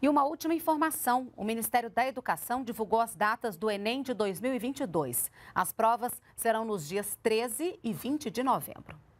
E uma última informação: o Ministério da Educação divulgou as datas do Enem de 2022. As provas serão nos dias 13 e 20 de novembro.